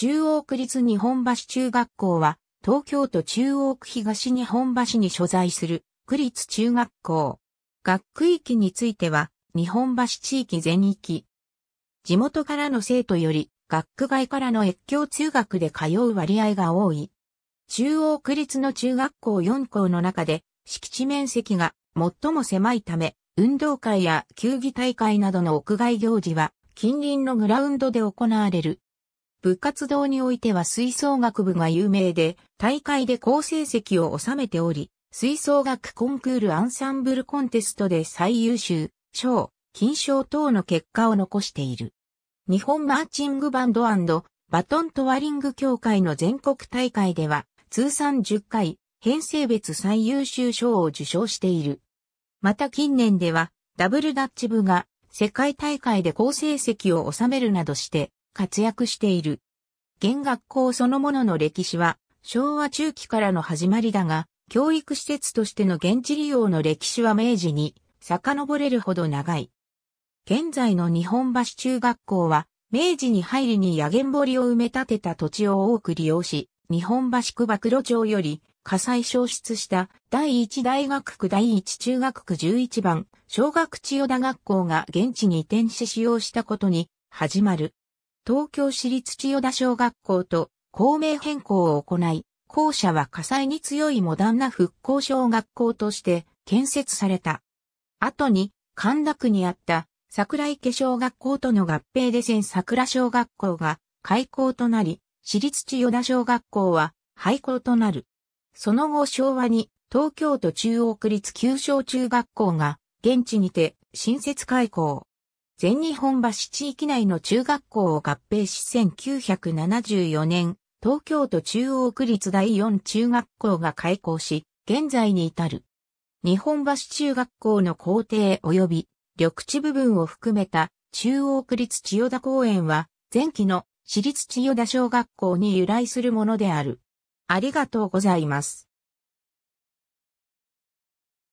中央区立日本橋中学校は、東京都中央区東日本橋に所在する区立中学校。学区域については、日本橋地域全域。地元からの生徒より、学区外からの越境通学で通う割合が多い。中央区立の中学校4校の中で、敷地面積が最も狭いため、運動会や球技大会などの屋外行事は、近隣のグラウンドで行われる。部活動においては吹奏楽部が有名で、大会で好成績を収めており、吹奏楽コンクールアンサンブルコンテストで最優秀、賞、金賞等の結果を残している。日本マーチングバンドバトントワリング協会の全国大会では、通算10回、編成別最優秀賞を受賞している。また近年では、ダブルダッチ部が世界大会で好成績を収めるなどして、活躍している。現学校そのものの歴史は昭和中期からの始まりだが、教育施設としての現地利用の歴史は明治に遡れるほど長い。現在の日本橋中学校は、明治に入りに野源堀を埋め立てた土地を多く利用し、日本橋区馬露町より火災消失した第一大学区第一中学区11番小学千代田学校が現地に移転し使用したことに始まる。東京市立千代田小学校と校名変更を行い、校舎は火災に強いモダンな復興小学校として建設された。後に神田区にあった桜池小学校との合併で千桜小学校が開校となり、市立千代田小学校は廃校となる。その後昭和に東京都中央区立九小中学校が現地にて新設開校。全日本橋地域内の中学校を合併し1974年、東京都中央区立第4中学校が開校し、現在に至る。日本橋中学校の校庭及び緑地部分を含めた中央区立千代田公園は、前期の私立千代田小学校に由来するものである。ありがとうございます。